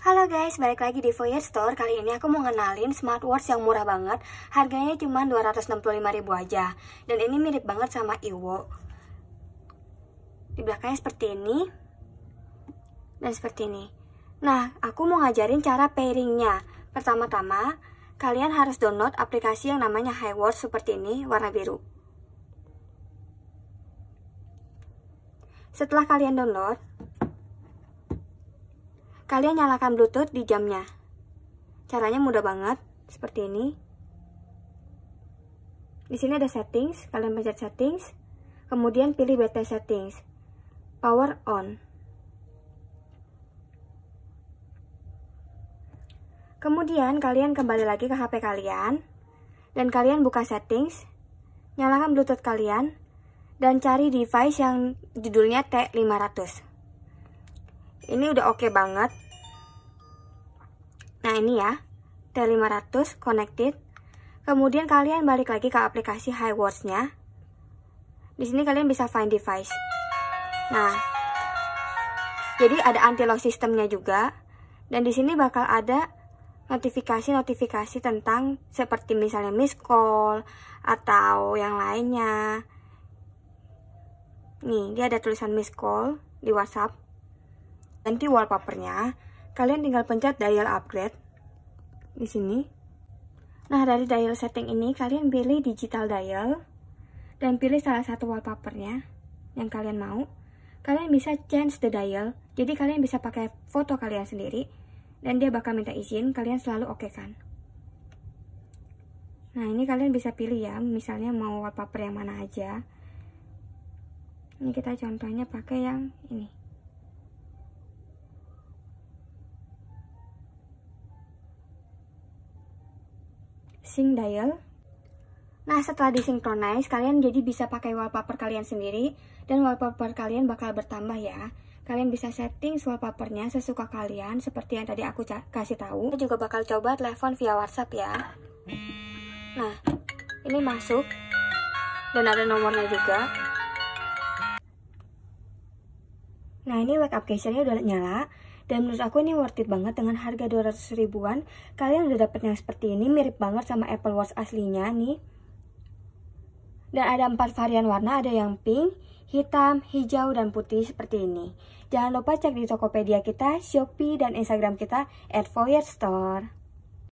Halo guys, balik lagi di Foyer Store. Kali ini aku mau ngenalin smartwatch yang murah banget. Harganya cuma ribu aja. Dan ini mirip banget sama Iwo. Di belakangnya seperti ini. Dan seperti ini. Nah, aku mau ngajarin cara pairingnya. Pertama-tama, kalian harus download aplikasi yang namanya Highwatch seperti ini, warna biru. Setelah kalian download, Kalian nyalakan Bluetooth di jamnya. Caranya mudah banget, seperti ini. Di sini ada settings, kalian pencet settings, kemudian pilih BT settings. Power on. Kemudian kalian kembali lagi ke HP kalian dan kalian buka settings, nyalakan Bluetooth kalian dan cari device yang judulnya T500. Ini udah oke okay banget. Nah ini ya, T500 connected. Kemudian kalian balik lagi ke aplikasi words nya Di sini kalian bisa find device. Nah, jadi ada anti lock sistemnya juga. Dan di sini bakal ada notifikasi-notifikasi tentang seperti misalnya miss call atau yang lainnya. Nih, dia ada tulisan miss call di WhatsApp. Ganti wallpapernya, kalian tinggal pencet dial upgrade di sini. Nah, dari dial setting ini kalian pilih digital dial dan pilih salah satu wallpapernya yang kalian mau. Kalian bisa change the dial, jadi kalian bisa pakai foto kalian sendiri dan dia bakal minta izin, kalian selalu oke okay kan. Nah, ini kalian bisa pilih ya, misalnya mau wallpaper yang mana aja. Ini kita contohnya pakai yang ini. sync dial. Nah, setelah disinkronize kalian jadi bisa pakai wallpaper kalian sendiri dan wallpaper kalian bakal bertambah ya. Kalian bisa setting wallpapernya sesuka kalian seperti yang tadi aku kasih tahu. Kita juga bakal coba telepon via WhatsApp ya. Nah, ini masuk dan ada nomornya juga. Nah, ini wake up case-nya udah nyala. Dan menurut aku ini worth it banget dengan harga 200 ribuan. Kalian udah dapet yang seperti ini, mirip banget sama Apple Watch aslinya nih. Dan ada empat varian warna, ada yang pink, hitam, hijau, dan putih seperti ini. Jangan lupa cek di Tokopedia kita, Shopee, dan Instagram kita, at Store.